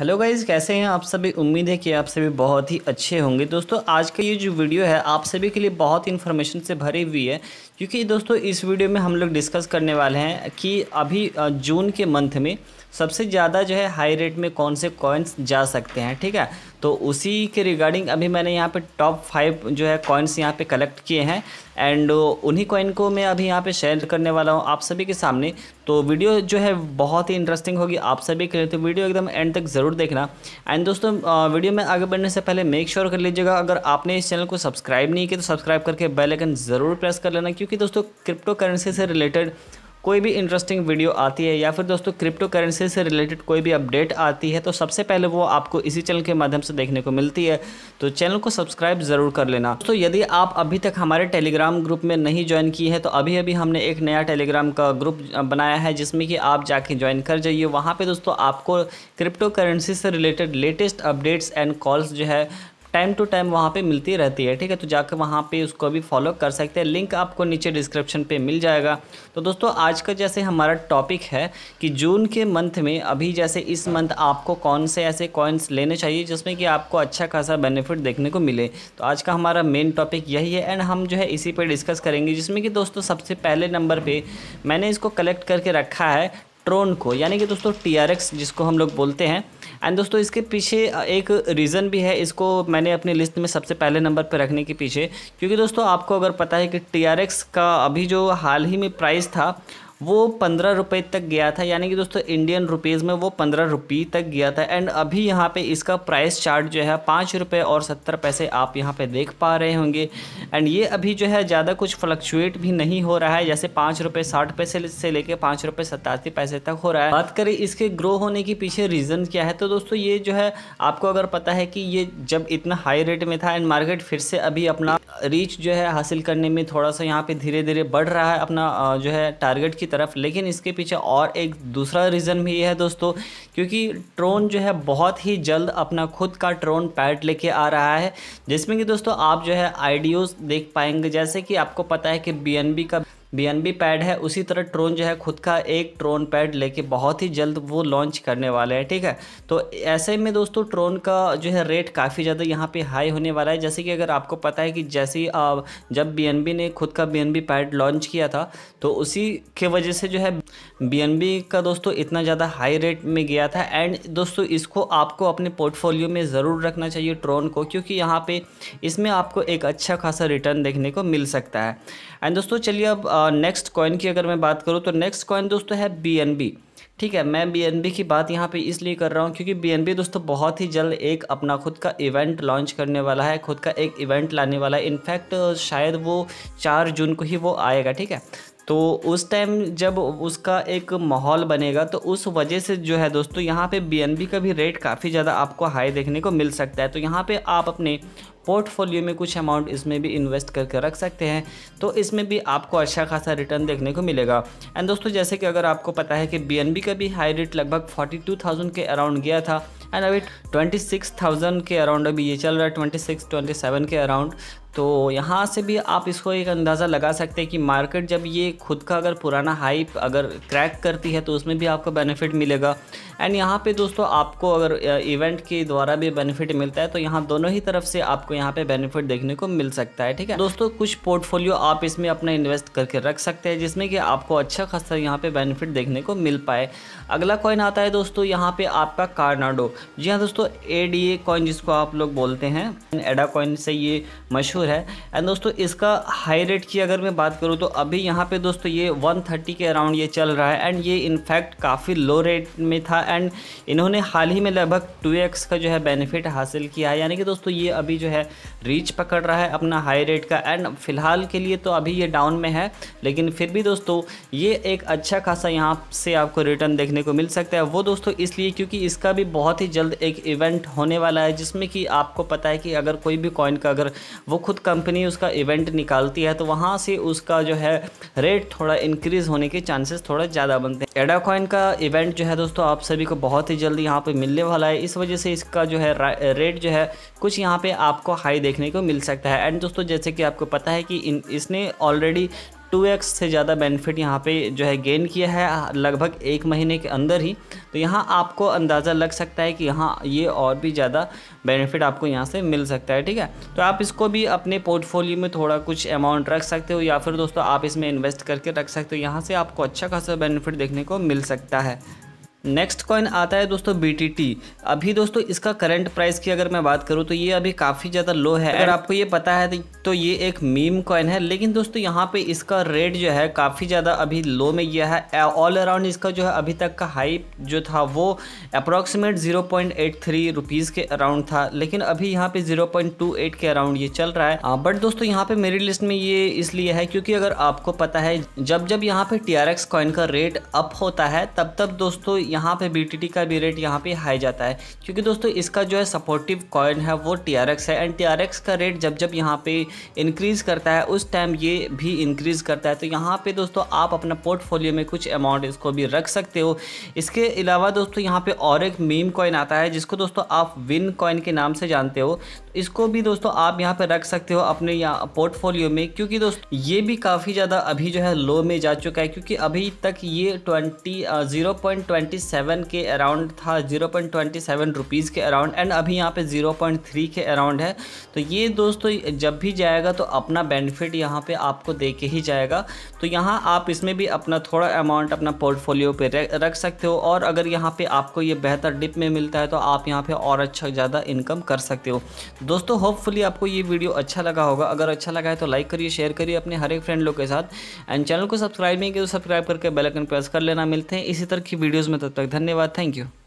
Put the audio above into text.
hello guys कैसे हैं आप सभी उम्मीद है कि आप सभी बहुत ही अच्छे होंगे दोस्तों आज का ये जो वीडियो है आप सभी के लिए बहुत इन्फॉर्मेशन से भरी हुई है क्योंकि दोस्तों इस वीडियो में हम लोग डिस्कस करने वाले हैं कि अभी जून के मंथ में सबसे ज़्यादा जो है हाई रेट में कौन से कॉइन्स जा सकते हैं ठीक है तो उसी के रिगार्डिंग अभी मैंने यहाँ पे टॉप फाइव जो है कॉइन्स यहाँ पे कलेक्ट किए हैं एंड उन्हीं कॉइन को मैं अभी यहाँ पे शेयर करने वाला हूँ आप सभी के सामने तो वीडियो जो है बहुत ही इंटरेस्टिंग होगी आप सभी के लिए तो वीडियो एकदम एंड तक ज़रूर देखना एंड दोस्तों वीडियो में आगे बढ़ने से पहले मेक श्योर sure कर लीजिएगा अगर आपने इस चैनल को सब्सक्राइब नहीं किया तो सब्सक्राइब करके बेल ज़रूर प्रेस कर लेना क्योंकि दोस्तों क्रिप्टो करेंसी से रिलेटेड कोई भी इंटरेस्टिंग वीडियो आती है या फिर दोस्तों क्रिप्टो करेंसी से रिलेटेड कोई भी अपडेट आती है तो सबसे पहले वो आपको इसी चैनल के माध्यम से देखने को मिलती है तो चैनल को सब्सक्राइब ज़रूर कर लेना दोस्तों यदि आप अभी तक हमारे टेलीग्राम ग्रुप में नहीं ज्वाइन की है तो अभी अभी हमने एक नया टेलीग्राम का ग्रुप बनाया है जिसमें कि आप जाके ज्वाइन कर जाइए वहाँ पर दोस्तों आपको क्रिप्टो करेंसी से related latest updates and calls जो है टाइम टू टाइम वहाँ पे मिलती रहती है ठीक है तो जाकर वहाँ पे उसको भी फॉलो कर सकते हैं लिंक आपको नीचे डिस्क्रिप्शन पे मिल जाएगा तो दोस्तों आज का जैसे हमारा टॉपिक है कि जून के मंथ में अभी जैसे इस मंथ आपको कौन से ऐसे कॉइन्स लेने चाहिए जिसमें कि आपको अच्छा खासा बेनिफिट देखने को मिले तो आज का हमारा मेन टॉपिक यही है एंड हम जो है इसी पर डिस्कस करेंगे जिसमें कि दोस्तों सबसे पहले नंबर पर मैंने इसको कलेक्ट करके रखा है ट्रोन को यानी कि दोस्तों टी जिसको हम लोग बोलते हैं एंड दोस्तों इसके पीछे एक रीज़न भी है इसको मैंने अपनी लिस्ट में सबसे पहले नंबर पर रखने के पीछे क्योंकि दोस्तों आपको अगर पता है कि टी का अभी जो हाल ही में प्राइस था वो पंद्रह रुपये तक गया था यानी कि दोस्तों इंडियन रुपीज़ में वो पंद्रह रुपये तक गया था एंड अभी यहाँ पे इसका प्राइस चार्ट जो है पाँच रुपये और सत्तर पैसे आप यहाँ पे देख पा रहे होंगे एंड ये अभी जो है ज़्यादा कुछ फ्लक्चुएट भी नहीं हो रहा है जैसे पाँच रुपये साठ पैसे से लेके पाँच रुपये सतासी पैसे तक हो रहा है बात करें इसके ग्रो होने के पीछे रीज़न क्या है तो दोस्तों ये जो है आपको अगर पता है कि ये जब इतना हाई रेट में था एंड मार्केट फिर से अभी अपना रीच जो है हासिल करने में थोड़ा सा यहाँ पे धीरे धीरे बढ़ रहा है अपना जो है टारगेट की तरफ लेकिन इसके पीछे और एक दूसरा रीज़न भी है दोस्तों क्योंकि ट्रोन जो है बहुत ही जल्द अपना खुद का ट्रोन पैड लेके आ रहा है जिसमें कि दोस्तों आप जो है आइडियोज़ देख पाएंगे जैसे कि आपको पता है कि बी का बी पैड है उसी तरह ट्रोन जो है खुद का एक ट्रोन पैड लेके बहुत ही जल्द वो लॉन्च करने वाले हैं ठीक है तो ऐसे में दोस्तों ट्रोन का जो है रेट काफ़ी ज़्यादा यहाँ पे हाई होने वाला है जैसे कि अगर आपको पता है कि जैसे जब बी ने खुद का बी पैड लॉन्च किया था तो उसी के वजह से जो है बी का दोस्तों इतना ज़्यादा हाई रेट में गया था एंड दोस्तों इसको आपको अपने पोर्टफोलियो में ज़रूर रखना चाहिए ट्रोन को क्योंकि यहाँ पे इसमें आपको एक अच्छा खासा रिटर्न देखने को मिल सकता है एंड दोस्तों चलिए अब नेक्स्ट कॉइन की अगर मैं बात करूँ तो नेक्स्ट कॉइन दोस्तों है बी ठीक है मैं बी की बात यहाँ पे इसलिए कर रहा हूँ क्योंकि बी दोस्तों बहुत ही जल्द एक अपना खुद का इवेंट लॉन्च करने वाला है खुद का एक इवेंट लाने वाला है इनफैक्ट शायद वो चार जून को ही वो आएगा ठीक है तो उस टाइम जब उसका एक माहौल बनेगा तो उस वजह से जो है दोस्तों यहाँ पे बी का भी रेट काफ़ी ज़्यादा आपको हाई देखने को मिल सकता है तो यहाँ पे आप अपने पोर्टफोलियो में कुछ अमाउंट इसमें भी इन्वेस्ट करके रख सकते हैं तो इसमें भी आपको अच्छा खासा रिटर्न देखने को मिलेगा एंड दोस्तों जैसे कि अगर आपको पता है कि बी का भी हाई रेट लगभग फोर्टी के अराउंड गया था एंड अभी ट्वेंटी के अराउंड अभी ये चल रहा है ट्वेंटी सिक्स के अराउंड तो यहाँ से भी आप इसको एक अंदाज़ा लगा सकते हैं कि मार्केट जब ये खुद का अगर पुराना हाइप अगर क्रैक करती है तो उसमें भी आपको बेनिफिट मिलेगा एंड यहाँ पे दोस्तों आपको अगर इवेंट के द्वारा भी बेनिफिट मिलता है तो यहाँ दोनों ही तरफ से आपको यहाँ पे बेनिफिट देखने को मिल सकता है ठीक है दोस्तों कुछ पोर्टफोलियो आप इसमें अपना इन्वेस्ट करके रख सकते हैं जिसमें कि आपको अच्छा खासा यहाँ पर बेनिफिट देखने को मिल पाए अगला कॉइन आता है दोस्तों यहाँ पर आपका कार्नाडो जी हाँ दोस्तों ए डी ए कॉइन जिसको आप लोग बोलते हैं एडा कॉइन से ये मशहूर मशहूर है एंड दोस्तों इसका हाई रेट की अगर मैं बात करूँ तो अभी यहाँ पे दोस्तों ये 130 के अराउंड ये चल रहा है एंड ये इनफैक्ट काफ़ी लो रेट में था एंड इन्होंने हाल ही में लगभग 2x का जो है बेनिफिट हासिल किया है यानी कि दोस्तों ये अभी जो है रीच पकड़ रहा है अपना हाई रेट का एंड फिलहाल के लिए तो अभी ये डाउन में है लेकिन फिर भी दोस्तों ये एक अच्छा खासा यहाँ से आपको रिटर्न देखने को मिल सकता है वो दोस्तों इसलिए क्योंकि इसका भी बहुत ही जल्द एक इवेंट होने वाला है जिसमें कि आपको पता है कि अगर कोई भी कॉइन का अगर वो खुद कंपनी उसका इवेंट निकालती है तो वहाँ से उसका जो है रेट थोड़ा इंक्रीज़ होने के चांसेस थोड़ा ज़्यादा बनते हैं एडाकॉइन का इवेंट जो है दोस्तों आप सभी को बहुत ही जल्दी यहाँ पर मिलने वाला है इस वजह से इसका जो है रेट जो है कुछ यहाँ पर आपको हाई देखने को मिल सकता है एंड दोस्तों जैसे कि आपको पता है कि इसने ऑलरेडी टू एक्स से ज़्यादा बेनिफिट यहाँ पे जो है गेन किया है लगभग एक महीने के अंदर ही तो यहाँ आपको अंदाज़ा लग सकता है कि यहाँ ये और भी ज़्यादा बेनिफिट आपको यहाँ से मिल सकता है ठीक है तो आप इसको भी अपने पोर्टफोलियो में थोड़ा कुछ अमाउंट रख सकते हो या फिर दोस्तों आप इसमें इन्वेस्ट करके रख सकते हो यहाँ से आपको अच्छा खासा बेनिफिट देखने को मिल सकता है नेक्स्ट कॉइन आता है दोस्तों बी अभी दोस्तों इसका करंट प्राइस की अगर मैं बात करूँ तो ये अभी काफ़ी ज़्यादा लो है अगर आपको ये पता है तो ये एक मीम कॉइन है लेकिन दोस्तों यहाँ पे इसका रेट जो है काफ़ी ज़्यादा अभी लो में यह है ऑल अराउंड इसका जो है अभी तक का हाइप जो था वो approximate zero point eight three rupees के अराउंड था लेकिन अभी यहाँ पे ज़ीरो पॉइंट टू एट के अराउंड ये चल रहा है बट दोस्तों यहाँ पे मेरी लिस्ट में ये इसलिए है क्योंकि अगर आपको पता है जब जब यहाँ पे टी आर एक्स कॉइन का रेट अप होता है तब तब दोस्तों यहाँ पे बी का भी रेट यहाँ पे हाई जाता है क्योंकि दोस्तों इसका जो है सपोर्टिव कॉइन है वो टी है एंड टी का रेट जब जब यहाँ पे इंक्रीज़ करता है उस टाइम ये भी इंक्रीज़ करता है तो यहाँ पे दोस्तों आप अपना पोर्टफोलियो में कुछ अमाउंट इसको भी रख सकते हो इसके अलावा दोस्तों यहाँ पे और एक मीम कॉइन आता है जिसको दोस्तों आप विन कॉइन के नाम से जानते हो इसको भी दोस्तों आप यहाँ पर रख सकते हो अपने यहाँ पोर्टफोलियो में क्योंकि दोस्तों ये भी काफ़ी ज़्यादा अभी जो है लो में जा चुका है क्योंकि अभी तक ये twenty zero point twenty seven के अराउंड था zero point twenty seven rupees के अराउंड एंड अभी यहाँ पे ज़ीरो के अराउंड है तो ये दोस्तों जब भी जाएगा तो अपना बेनिफिट यहाँ पे आपको दे के ही जाएगा तो यहाँ आप इसमें भी अपना थोड़ा अमाउंट अपना पोर्टफोलियो पे रख सकते हो और अगर यहाँ पे आपको ये बेहतर डिप में मिलता है तो आप यहाँ पे और अच्छा ज़्यादा इनकम कर सकते हो दोस्तों होपफुली आपको ये वीडियो अच्छा लगा होगा अगर अच्छा लगा है तो लाइक करिए शेयर करिए अपने हर एक फ्रेंड लोग के साथ एंड चैनल को सब्सक्राइब नहीं किया तो सब्सक्राइब करके बेलकन प्रेस कर लेना मिलते हैं इसी तरह की वीडियोज़ में तब तक धन्यवाद थैंक यू